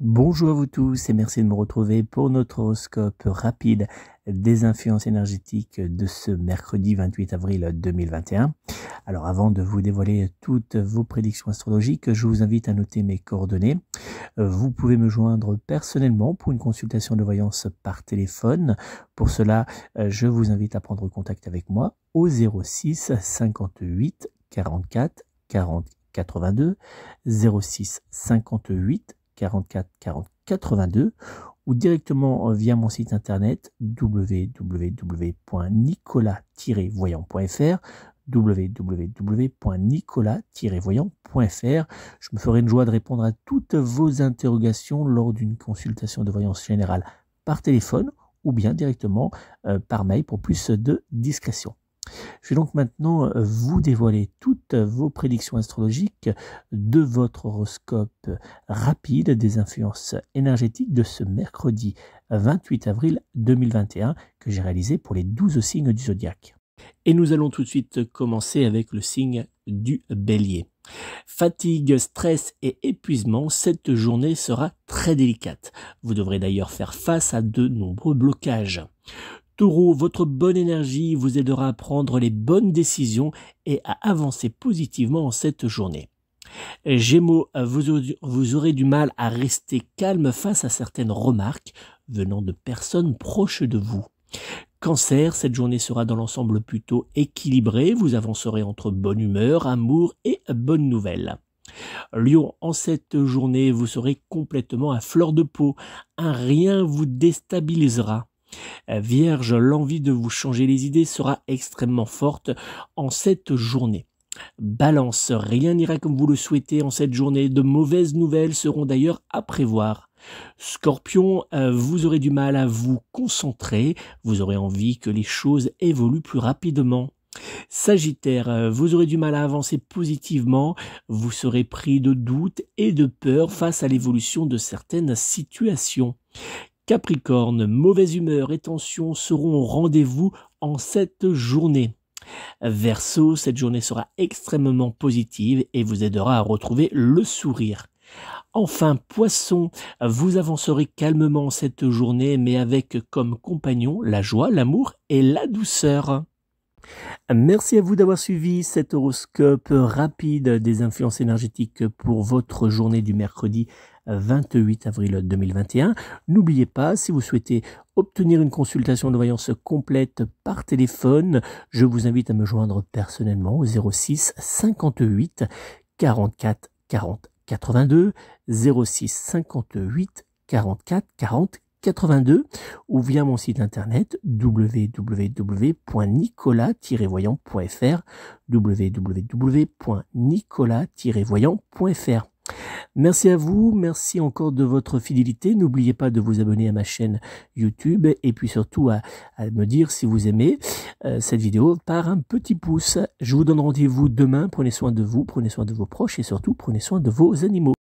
Bonjour à vous tous et merci de me retrouver pour notre horoscope rapide des influences énergétiques de ce mercredi 28 avril 2021. Alors avant de vous dévoiler toutes vos prédictions astrologiques, je vous invite à noter mes coordonnées. Vous pouvez me joindre personnellement pour une consultation de voyance par téléphone. Pour cela, je vous invite à prendre contact avec moi au 06 58 44 40 82 06 58 44 40 82 ou directement euh, via mon site internet www.nicolas-voyant.fr www.nicolas-voyant.fr. Je me ferai une joie de répondre à toutes vos interrogations lors d'une consultation de voyance générale par téléphone ou bien directement euh, par mail pour plus de discrétion. Je vais donc maintenant euh, vous dévoiler toutes vos prédictions astrologiques de votre horoscope rapide des influences énergétiques de ce mercredi 28 avril 2021 que j'ai réalisé pour les 12 signes du zodiaque. Et nous allons tout de suite commencer avec le signe du bélier. Fatigue, stress et épuisement, cette journée sera très délicate. Vous devrez d'ailleurs faire face à de nombreux blocages. Taureau, votre bonne énergie vous aidera à prendre les bonnes décisions et à avancer positivement en cette journée. Gémeaux, vous aurez du mal à rester calme face à certaines remarques venant de personnes proches de vous. Cancer, cette journée sera dans l'ensemble plutôt équilibrée, vous avancerez entre bonne humeur, amour et bonne nouvelle. Lion, en cette journée, vous serez complètement à fleur de peau, un rien vous déstabilisera. Euh, Vierge, l'envie de vous changer les idées sera extrêmement forte en cette journée. Balance, rien n'ira comme vous le souhaitez en cette journée, de mauvaises nouvelles seront d'ailleurs à prévoir. Scorpion, euh, vous aurez du mal à vous concentrer, vous aurez envie que les choses évoluent plus rapidement. Sagittaire, euh, vous aurez du mal à avancer positivement, vous serez pris de doutes et de peur face à l'évolution de certaines situations. Capricorne, mauvaise humeur et tension seront au rendez-vous en cette journée. Verseau, cette journée sera extrêmement positive et vous aidera à retrouver le sourire. Enfin, poisson, vous avancerez calmement cette journée, mais avec comme compagnon la joie, l'amour et la douceur. Merci à vous d'avoir suivi cet horoscope rapide des influences énergétiques pour votre journée du mercredi 28 avril 2021. N'oubliez pas, si vous souhaitez obtenir une consultation de voyance complète par téléphone, je vous invite à me joindre personnellement au 06 58 44 40 82 06 58 44 40 82 ou via mon site internet www.nicolas-voyant.fr www.nicolas-voyant.fr Merci à vous, merci encore de votre fidélité. N'oubliez pas de vous abonner à ma chaîne YouTube et puis surtout à, me dire si vous aimez euh, cette vidéo par un petit pouce. Je vous donne rendez-vous demain. Prenez soin de vous, prenez soin de vos proches et surtout prenez soin de vos animaux.